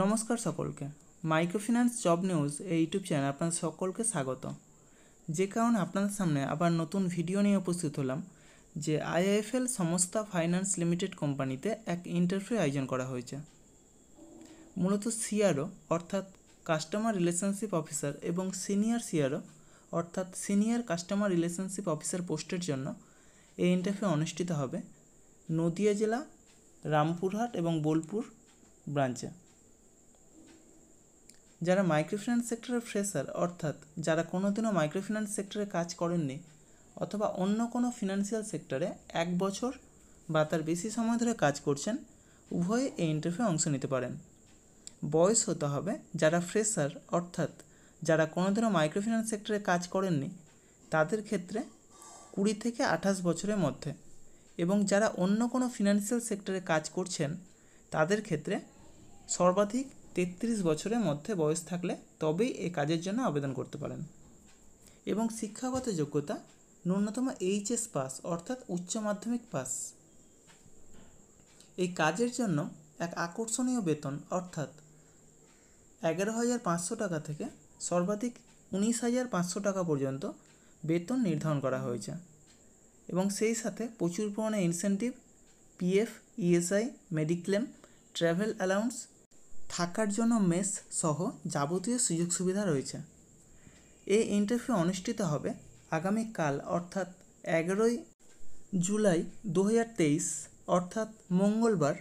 নমস্কার সকলকে microfinance job news এই ইউটিউব চ্যানেল আপনাদের সকলকে স্বাগত যে কারণে আপনাদের সামনে আবার নতুন ভিডিও নিয়ে উপস্থিত হলাম যে আইএফএল সংস্থা ফাইন্যান্স লিমিটেড কোম্পানিতে এক ইন্টারভিউ আয়োজন করা হয়েছে মূলত সিআরও অর্থাৎ কাস্টমার রিলেশনশিপ অফিসার এবং সিনিয়র সিআরও অর্থাৎ সিনিয়র কাস্টমার রিলেশনশিপ অফিসার পোস্টের জন্য এই ইন্টারভিউ অনুষ্ঠিত হবে নদিয়া জেলা রামপুরহাট এবং বোলপুর ব্রাঞ্চে যারা মাইক্রোফিন্যান্স সেক্টরের ফ্রেশার অর্থাৎ যারা কোনোদিনও মাইক্রোফিন্যান্স সেক্টরে কাজ করেননি অথবা অন্য কোনো ফিনান্সিয়াল সেক্টরে এক বছর বা তার বেশি সময় ধরে কাজ করছেন উভয়ে এই ইন্টারভিউ অংশ নিতে পারেন বয়স হতে হবে যারা ফ্রেশার অর্থাৎ যারা কোনোদিনও মাইক্রোফিন্যান্স সেক্টরে কাজ করেননি তাদের ক্ষেত্রে কুড়ি থেকে আঠাশ বছরের মধ্যে এবং যারা অন্য কোনো ফিনান্সিয়াল সেক্টরে কাজ করছেন তাদের ক্ষেত্রে সর্বাধিক তেত্রিশ বছরের মধ্যে বয়স থাকলে তবেই এ কাজের জন্য আবেদন করতে পারেন এবং শিক্ষাগত যোগ্যতা ন্যূনতম এইচএস পাস অর্থাৎ উচ্চ মাধ্যমিক পাস এই কাজের জন্য এক আকর্ষণীয় বেতন অর্থাৎ এগারো হাজার পাঁচশো টাকা থেকে সর্বাধিক উনিশ হাজার পাঁচশো টাকা পর্যন্ত বেতন নির্ধারণ করা হয়েছে এবং সেই সাথে প্রচুর পরিমাণে incentive PF ESI mediclaim travel allowance থাকার জন্য মেস সহ যাবতীয় সুযোগ সুবিধা রয়েছে এই ইন্টারভিউ অনুষ্ঠিত হবে আগামীকাল অর্থাৎ এগারোই জুলাই দু অর্থাৎ মঙ্গলবার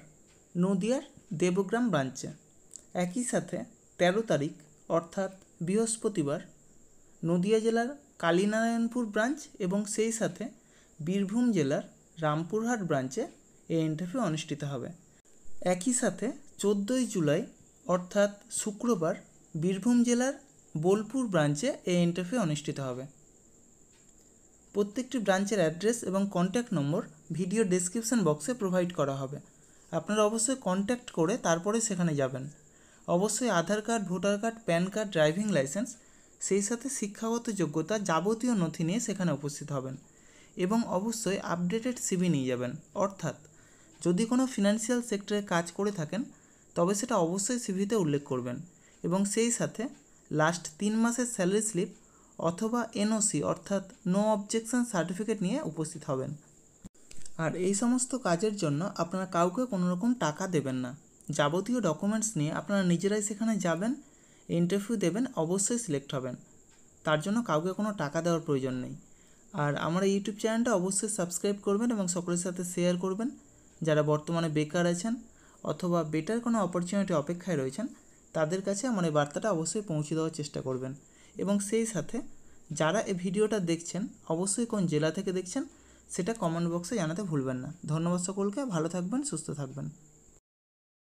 নদিয়ার দেবগ্রাম ব্রাঞ্চে একই সাথে ১৩ তারিখ অর্থাৎ বৃহস্পতিবার নদিয়া জেলার কালীনারায়ণপুর ব্রাঞ্চ এবং সেই সাথে বীরভূম জেলার রামপুরহাট ব্রাঞ্চে এই ইন্টারভিউ অনুষ্ঠিত হবে একই সাথে চোদ্দোই জুলাই অর্থাৎ শুক্রবার বীরভূম জেলার বোলপুর ব্রাঞ্চে এই ইন্টারভিউ অনুষ্ঠিত হবে প্রত্যেকটি ব্রাঞ্চের অ্যাড্রেস এবং কন্ট্যাক্ট নম্বর ভিডিও ডেসক্রিপশন বক্সে প্রোভাইড করা হবে আপনারা অবশ্যই কন্ট্যাক্ট করে তারপরে সেখানে যাবেন অবশ্যই Aadhaar card voter card PAN card driving licence সেই সাথে শিক্ষাগত যোগ্যতা যাবতীয় নথি নিয়ে সেখানে উপস্থিত হবেন এবং অবশ্যই আপডেটেড সিবি নিয়ে যাবেন অর্থাৎ যদি কোনো ফিনান্সিয়াল সেক্টরে কাজ করে থাকেন তবে সেটা অবশ্যই সিভিতে উল্লেখ করবেন এবং সেই সাথে লাস্ট তিন মাসের স্যালারি স্লিপ অথবা এনওসি অর্থাৎ নো অবজেকশন সার্টিফিকেট নিয়ে উপস্থিত হবেন আর এই সমস্ত কাজের জন্য আপনারা কাউকে কোনো রকম টাকা দেবেন না যাবতীয় ডকুমেন্টস নিয়ে আপনারা নিজেরাই সেখানে যাবেন ইন্টারভিউ দেবেন অবশ্যই সিলেক্ট হবেন তার জন্য কাউকে কোনো টাকা দেওয়ার প্রয়োজন নেই আর আমার ইউটিউব চ্যানেলটা অবশ্যই সাবস্ক্রাইব করবেন এবং সকলের সাথে শেয়ার করবেন যারা বর্তমানে বেকার আছেন অথবা বেটার কোনো অপরচুনিটি অপেক্ষায় রয়েছেন তাদের কাছে আমার এই বার্তাটা অবশ্যই পৌঁছে দেওয়ার চেষ্টা করবেন এবং সেই সাথে যারা এই ভিডিওটা দেখছেন অবশ্যই কোন জেলা থেকে দেখছেন সেটা কমেন্ট বক্সে জানাতে ভুলবেন না ধন্যবাদ সকলকে ভালো থাকবেন সুস্থ থাকবেন